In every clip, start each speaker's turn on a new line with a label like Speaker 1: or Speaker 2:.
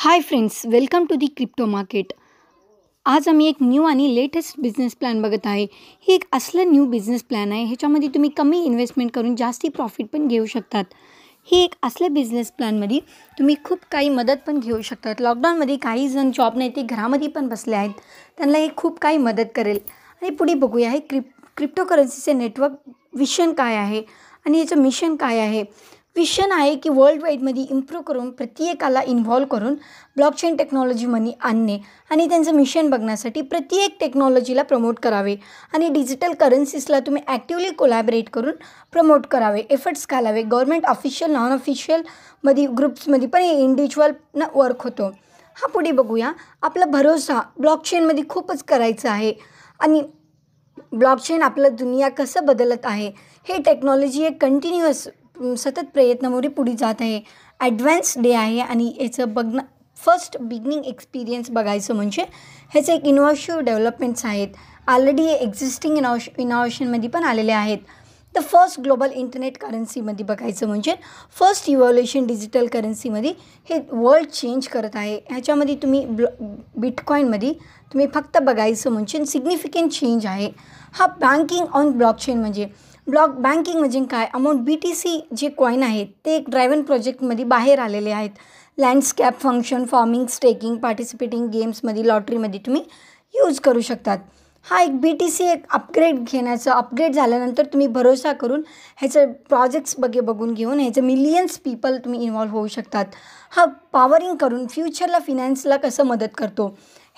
Speaker 1: high friends welcome to the crypto market आज आम्ही एक न्यू आणि लेटेस्ट बिझनेस प्लॅन बघत आहे ही एक असलं न्यू बिझनेस प्लॅन आहे ह्याच्यामध्ये तुम्ही कमी इन्व्हेस्टमेंट करून जास्ती प्रॉफिट पण घेऊ शकतात ही एक असल्या बिझनेस प्लॅनमध्ये तुम्ही खूप काही मदत पण घेऊ शकतात लॉकडाऊनमध्ये काही जण जॉब नाही ते घरामध्ये पण बसले आहेत त्यांना हे खूप काही मदत करेल आणि पुढे बघूया हे क्रिप क्रिप्टोकरन्सीचे नेटवर्क विशन काय आहे आणि याचं मिशन काय आहे विशन आहे की वर्ल्ड वाईडमध्ये इम्प्रूव्ह करून प्रत्येकाला इन्व्हॉल्व करून ब्लॉकचेन टेक्नॉलॉजीमध्ये आणणे आणि त्यांचं मिशन बघण्यासाठी प्रत्येक टेक्नॉलॉजीला प्रमोट करावे आणि डिजिटल करन्सीजला तुम्ही ॲक्टिवली कोलॅबरेट करून प्रमोट करावे एफर्ट्स घालावे गव्हर्मेंट ऑफिशियल नॉन ऑफिशियलमध्ये ग्रुप्समध्ये पण न वर्क होतो हा पुढे बघूया आपला भरोसा ब्लॉकचेनमध्ये खूपच करायचा आहे आणि ब्लॉकचेन आपलं दुनिया कसं बदलत आहे हे टेक्नॉलॉजी एक कंटिन्युअस सतत प्रयत्नामुळे पुढे जात आहे ॲडव्हान्स डे आहे आणि याचं बघणं फर्स्ट बिगनिंग एक्सपिरियन्स बघायचं म्हणजे ह्याचे एक इनोव्हेशिव्ह डेव्हलपमेंट्स आहेत ऑलरेडी एक्झिस्टिंग इनोव्हे इनोव्हेशनमध्ये पण आलेले आहेत तर फर्स्ट ग्लोबल इंटरनेट करन्सीमध्ये बघायचं म्हणजे फर्स्ट इव्हॉल्युशन डिजिटल करन्सीमध्ये हे वर्ल्ड चेंज करत आहे ह्याच्यामध्ये तुम्ही ब्ल बिटकॉईनमध्ये तुम्ही फक्त बघायचं म्हणजे सिग्निफिकंट चेंज आहे हा बँकिंग ऑन ब्लॉकचेन म्हणजे ब्लॉक बँकिंग म्हणजे काय अमाऊंट बी टी सी जे कॉईन आहेत ते एक ड्रायव्हन प्रोजेक्टमध्ये बाहेर आलेले आहेत landscape function farming, staking participating गेम्समध्ये लॉटरीमध्ये तुम्ही यूज करू शकतात हा एक बी टी सी एक अपग्रेड घेण्याचं अपग्रेड झाल्यानंतर तुम्ही भरोसा करून ह्याचं प्रोजेक्ट्स बघे बघून घेऊन ह्याचं मिलियन्स पीपल तुम्ही इन्वॉल्व्ह होऊ शकतात हा पॉवरिंग करून फ्युचरला फिनॅन्सला कसं मदत करतो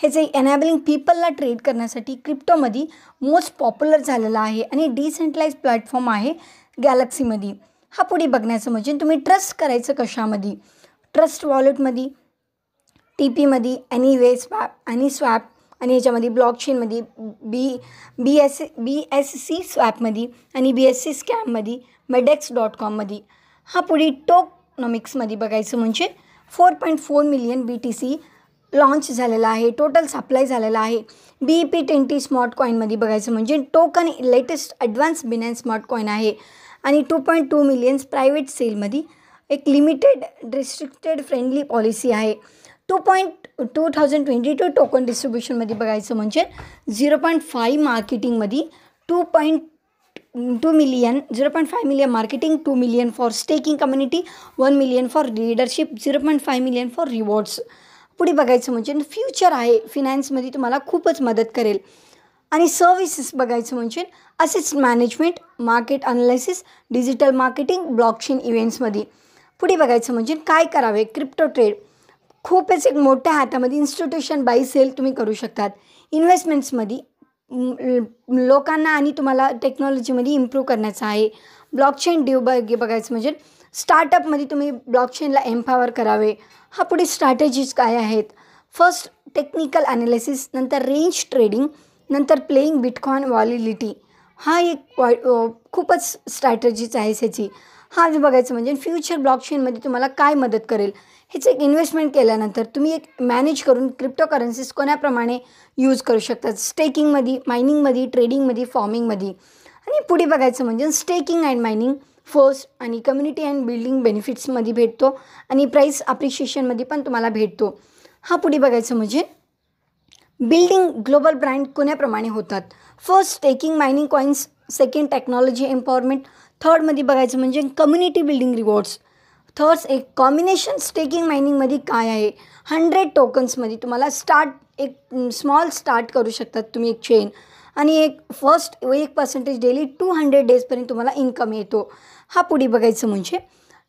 Speaker 1: ह्याचे एनॅबलिंग पीपलला ट्रेड करण्यासाठी क्रिप्टोमध्ये मोस्ट पॉप्युलर झालेला आहे आणि डिसेंट्रलाइज प्लॅटफॉर्म आहे गॅलक्सीमध्ये हा पुढे बघण्याचं म्हणजे तुम्ही ट्रस्ट करायचं कशामध्ये ट्रस्ट वॉलेटमध्ये टी पीमध्ये एनी वे स्वॅप आणि स्वॅप आणि ह्याच्यामध्ये चेनमध्ये B B S B S C स्वॅपमध्ये आणि बी एस सी स्कॅममध्ये मेडेक्स डॉट कॉममध्ये हा पुढे टोकनॉमिक्समध्ये बघायचं म्हणजे four point four million B T C launch झालेला आहे टोटल सप्लाय झालेला आहे बी पी ट्वेंटी स्मॉट कॉईनमध्ये बघायचं म्हणजे token latest advance Binance smart coin आहे आणि two point two millions private सेलमध्ये एक लिमिटेड रिस्ट्रिक्टेड फ्रेंडली पॉलिसी आहे two point two thousand twenty two token डिस्ट्रीब्युशनमध्ये बघायचं म्हणजे झिरो पॉईंट फाईव्ह मार्केटिंगमध्ये two point two million zero point five million marketing two million for staking community one million for leadership zero point five million for rewards पुढे बघायचं म्हणजे future आहे फिनान्समध्ये तुम्हाला खूपच मदत करेल आणि सर्व्हिसेस बघायचं म्हणजे असेच management market analysis digital marketing blockchain इव्हेंट्समध्ये पुढे बघायचं म्हणजे काय करावे क्रिप्टो ट्रेड खूपच एक मोठ्या हातामध्ये इन्स्टिट्यूशन बाय सेल तुम्ही करू शकतात इन्व्हेस्टमेंट्समध्ये लोकांना आणि तुम्हाला टेक्नॉलॉजीमध्ये इम्प्रूव्ह करण्याचा आहे ब्लॉकचेन डिव बघायचं म्हणजे स्टार्टअपमध्ये तुम्ही ब्लॉकचेनला एम्पावर करावे हा पुढे स्ट्रॅटेजीज काय आहेत फर्स्ट टेक्निकल ॲनालिसिस नंतर रेंज ट्रेडिंग नंतर प्लेईंग बिटकॉन वॉलिलिटी हा एक खूपच स्ट्रॅटर्जीच आहे ह्याची हा बघायचं म्हणजे फ्युचर ब्लॉकचेनमध्ये तुम्हाला काय मदत करेल हेच एक इन्व्हेस्टमेंट केल्यानंतर तुम्ही एक मॅनेज करून क्रिप्टो करन्सीज कोणाप्रमाणे यूज करू शकतात स्टेकिंगमध्ये मायनिंगमध्ये ट्रेडिंगमध्ये फॉर्मिंगमध्ये आणि पुढे बघायचं म्हणजे स्टेकिंग अँड मायनिंग फर्स्ट आणि कम्युनिटी अँड बिल्डिंग बेनिफिट्समध्ये भेटतो आणि प्राईस अप्रिशिएशनमध्ये पण तुम्हाला भेटतो हा पुढे बघायचं म्हणजे बिल्डिंग ग्लोबल ब्रँड कोण्याप्रमाणे होतात first taking mining coins second technology empowerment थर्डमध्ये बघायचं म्हणजे कम्युनिटी बिल्डिंग रिवॉर्ड्स थर्स एक कॉम्बिनेशन स्टेकिंग मायनिंगमध्ये काय आहे हंड्रेड टोकन्समध्ये तुम्हाला स्टार्ट एक स्मॉल स्टार्ट करू शकतात तुम्ही एक चेन आणि एक फर्स्ट एक पर्सेंटेज डेली टू हंड्रेड डेजपर्यंत तुम्हाला इन्कम येतो हा पुढे बघायचं म्हणजे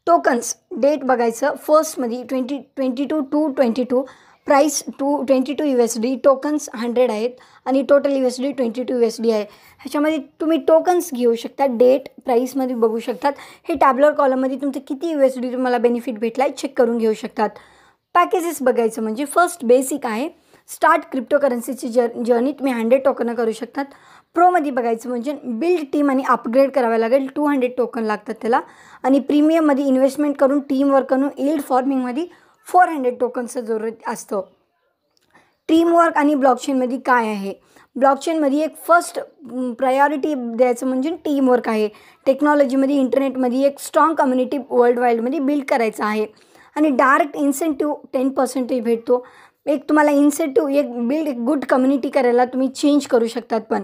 Speaker 1: टोकन्स डेट बघायचं फर्स्टमध्ये twenty twenty two two twenty two price two twenty two U S D tokens hundred आहेत आणि total U S D twenty two U S D आहे ह्याच्यामध्ये तुम्ही टोकन्स घेऊ शकता डेट प्राईसमध्ये बघू शकतात हे टॅबलर कॉलममध्ये तुमचं किती यू एस डी तुम्हाला बेनिफिट भेटला आहे चेक करून घेऊ शकतात पॅकेजेस बघायचं म्हणजे फर्स्ट बेसिक आहे स्टार्ट क्रिप्टोकरन्सीची जर् जर्नी तुम्ही हंड्रेड टोकनं करू शकतात प्रोमध्ये बघायचं म्हणजे बिल्ड टीम आणि अपग्रेड करावं लागेल टू हंड्रेड टोकन लागतात त्याला आणि प्रीमियममध्ये इन्व्हेस्टमेंट करून टीमवर करून इल्ड फॉर्मिंगमध्ये फोर हंड्रेड टोकनचं जरूरत असतं टीमवर्क आणि ब्लॉकचेनमध्ये काय आहे ब्लॉकचेनमध्ये एक फर्स्ट प्रायोरिटी द्यायचं म्हणजे टीमवर्क आहे टेक्नॉलॉजीमध्ये इंटरनेटमध्ये एक स्ट्रॉंग कम्युनिटी वर्ल्ड वाईडमध्ये बिल्ड करायचं आहे आणि डायरेक्ट इन्सेंटिव्ह टेन पर्सेंटेज भेटतो एक तुम्हाला इन्सेंटिव्ह एक बिल्ड एक गुड कम्युनिटी करायला तुम्ही चेंज करू शकतात पण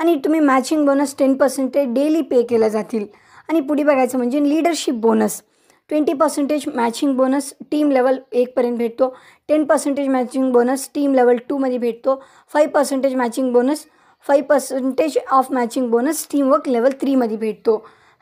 Speaker 1: आणि तुम्ही matching bonus ten percentage daily pay केल्या जातील आणि पुढे बघायचं म्हणजे leadership bonus twenty percentage matching bonus team level एकपर्यंत भेटतो ten percentage matching bonus team level टूमध्ये भेटतो five percentage matching bonus five percentage of matching bonus work level थ्रीमध्ये भेटतो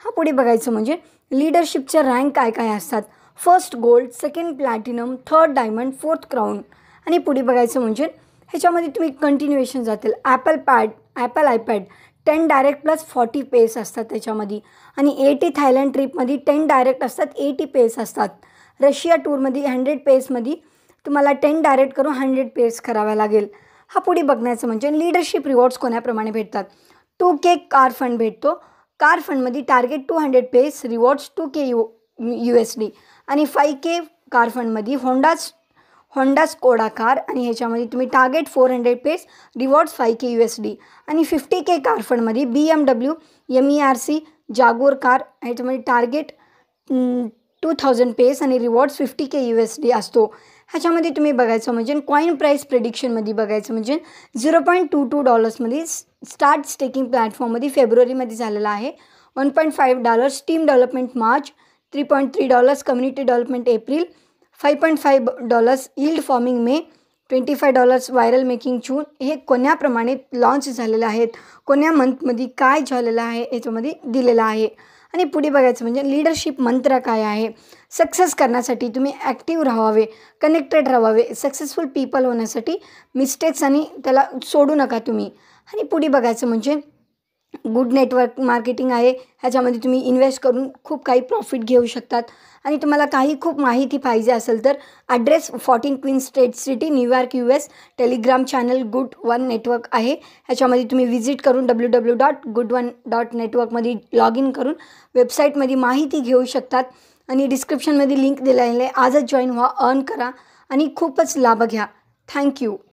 Speaker 1: हा पुढे बघायचं म्हणजे लिडरशिपच्या रँक काय काय असतात first gold second platinum third diamond fourth crown आणि पुढे बघायचं म्हणजे ह्याच्यामध्ये तुम्ही कंटिन्युएशन जातील Apple pad Apple iPad ten direct plus forty pairs असतात त्याच्यामध्ये आणि एटी थायलंड ट्रीपमध्ये टेन डायरेक्ट असतात एटी पेस असतात रशिया टूरमध्ये हंड्रेड पेसमध्ये तुम्हाला टेन डायरेक्ट करून हंड्रेड पेस करावा लागेल हा पुढे बघण्याचं म्हणजे लिडरशिप रिवॉर्ड्स कोणाप्रमाणे भेटतात टू के कार फंड भेटतो कार फंडमध्ये target two hundred pairs rewards two K U U S D आणि फाय के कार फंडमध्ये होंडाच होंडा स्कोडा कार आणि ह्याच्यामध्ये तुम्ही target four hundred pairs rewards five K U S D आणि fifty K car फंडमध्ये B M W M E R C Jaguar car ह्याच्यामध्ये target two thousand pairs आणि rewards fifty K U S D असतो ह्याच्यामध्ये तुम्ही बघायचं म्हणजे coin price प्रिडिक्शनमध्ये बघायचं म्हणजे झिरो पॉईंट टू टू डॉलर्समध्ये स्टार्ट स्टेकिंग प्लॅटफॉर्ममध्ये फेब्रुवारीमध्ये झालेला आहे one point five dollars team development March three point three dollars community development April point five dollars yield farming May twenty five dollars viral making चून हे कोण्याप्रमाणे launch झालेलं आहेत कोण्या मंथमध्ये काय झालेलं आहे याच्यामध्ये दिलेलं आहे आणि पुढे बघायचं म्हणजे लिडरशिप मंत्र काय आहे सक्सेस करण्यासाठी तुम्ही ॲक्टिव्ह राहावे कनेक्टेड राहावे सक्सेसफुल पीपल होण्यासाठी मिस्टेक्स आणि त्याला सोडू नका तुम्ही आणि पुढे बघायचं म्हणजे गुड नेटवर्क मार्केटिंग आहे ह्याच्यामध्ये तुम्ही इन्व्हेस्ट करून खूप काही प्रॉफिट घेऊ शकतात आणि तुम्हाला काही खूप माहिती पाहिजे असेल तर address fourteen queen street city New York U S Telegram channel good one network आहे ह्याच्यामध्ये तुम्ही व्हिजिट करून W W dot good one dot नेटवर्कमध्ये लॉग इन करून वेबसाईटमध्ये माहिती घेऊ शकतात आणि डिस्क्रिप्शनमध्ये लिंक दिलेलं आहे आजच जॉईन व्हा अर्न करा आणि खूपच लाभ घ्या थँक्यू